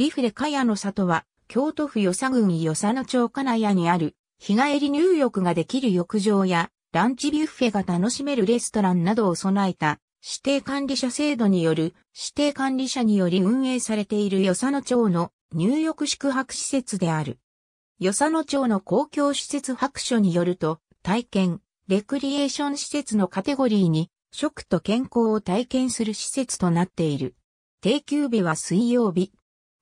リフレカヤの里は、京都府与佐郡与佐野町金谷にある、日帰り入浴ができる浴場や、ランチビュッフェが楽しめるレストランなどを備えた、指定管理者制度による、指定管理者により運営されている与佐野町の入浴宿泊施設である。与佐野町の公共施設白書によると、体験、レクリエーション施設のカテゴリーに、食と健康を体験する施設となっている。定休日は水曜日、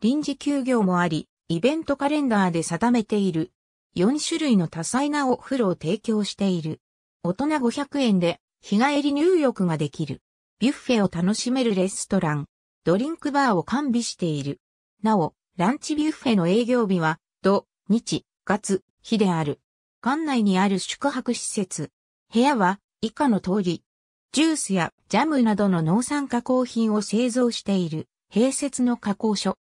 臨時休業もあり、イベントカレンダーで定めている。4種類の多彩なお風呂を提供している。大人500円で日帰り入浴ができる。ビュッフェを楽しめるレストラン、ドリンクバーを完備している。なお、ランチビュッフェの営業日は、土、日、月、日である。館内にある宿泊施設。部屋は以下の通り。ジュースやジャムなどの農産加工品を製造している併設の加工所。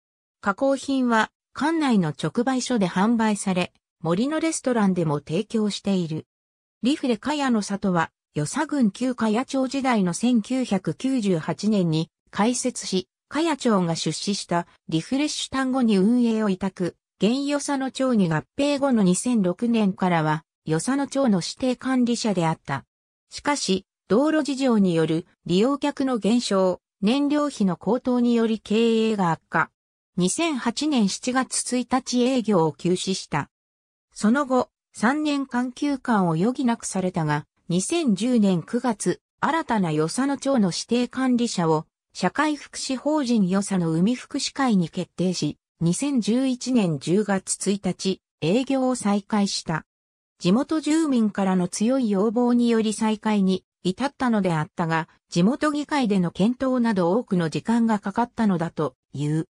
加工品は館内の直売所で販売され、森のレストランでも提供している。リフレカヤの里は、与佐郡旧カヤ町時代の1998年に開設し、カヤ町が出資したリフレッシュ単語に運営を委託、現与佐野町に合併後の2006年からは、与佐野町の指定管理者であった。しかし、道路事情による利用客の減少、燃料費の高騰により経営が悪化。2008年7月1日営業を休止した。その後、3年間休館を余儀なくされたが、2010年9月、新たな与謝野町の指定管理者を、社会福祉法人与謝野海福祉会に決定し、2011年10月1日、営業を再開した。地元住民からの強い要望により再開に至ったのであったが、地元議会での検討など多くの時間がかかったのだという。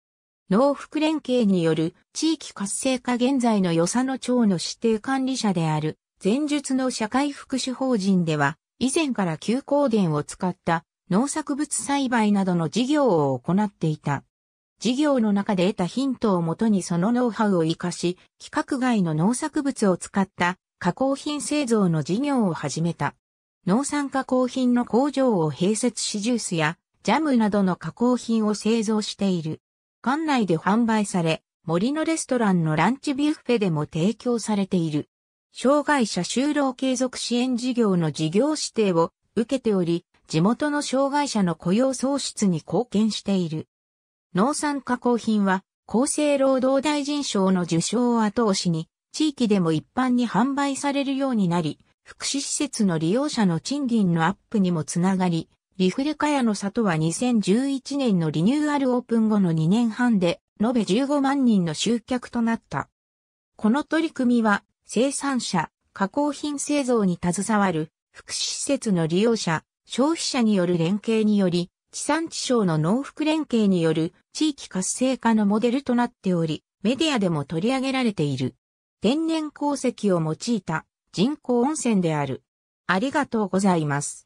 農福連携による地域活性化現在の与謝野町の指定管理者である前述の社会福祉法人では以前から休耕田を使った農作物栽培などの事業を行っていた。事業の中で得たヒントをもとにそのノウハウを活かし、規格外の農作物を使った加工品製造の事業を始めた。農産加工品の工場を併設しジュースやジャムなどの加工品を製造している。館内で販売され、森のレストランのランチビュッフェでも提供されている。障害者就労継続支援事業の事業指定を受けており、地元の障害者の雇用創出に貢献している。農産加工品は厚生労働大臣賞の受賞を後押しに、地域でも一般に販売されるようになり、福祉施設の利用者の賃金のアップにもつながり、リフレカヤの里は2011年のリニューアルオープン後の2年半で、延べ15万人の集客となった。この取り組みは、生産者、加工品製造に携わる、福祉施設の利用者、消費者による連携により、地産地消の農福連携による地域活性化のモデルとなっており、メディアでも取り上げられている。天然鉱石を用いた人工温泉である。ありがとうございます。